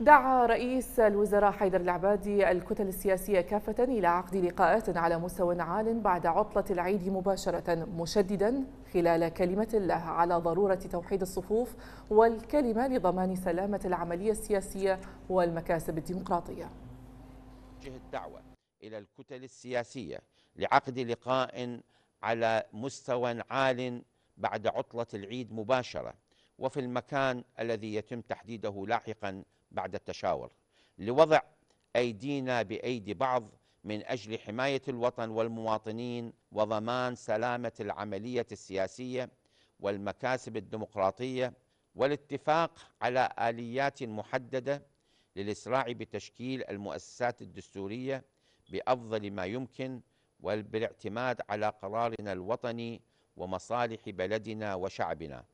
دعا رئيس الوزراء حيدر العبادي الكتل السياسية كافة إلى عقد لقاءات على مستوى عال بعد عطلة العيد مباشرة مشددا خلال كلمة له على ضرورة توحيد الصفوف والكلمة لضمان سلامة العملية السياسية والمكاسب الديمقراطية توجه الدعوة إلى الكتل السياسية لعقد لقاء على مستوى عال بعد عطلة العيد مباشرة وفي المكان الذي يتم تحديده لاحقاً بعد التشاور لوضع أيدينا بأيدي بعض من أجل حماية الوطن والمواطنين وضمان سلامة العملية السياسية والمكاسب الديمقراطية والاتفاق على آليات محددة للإسراع بتشكيل المؤسسات الدستورية بأفضل ما يمكن وبالاعتماد على قرارنا الوطني ومصالح بلدنا وشعبنا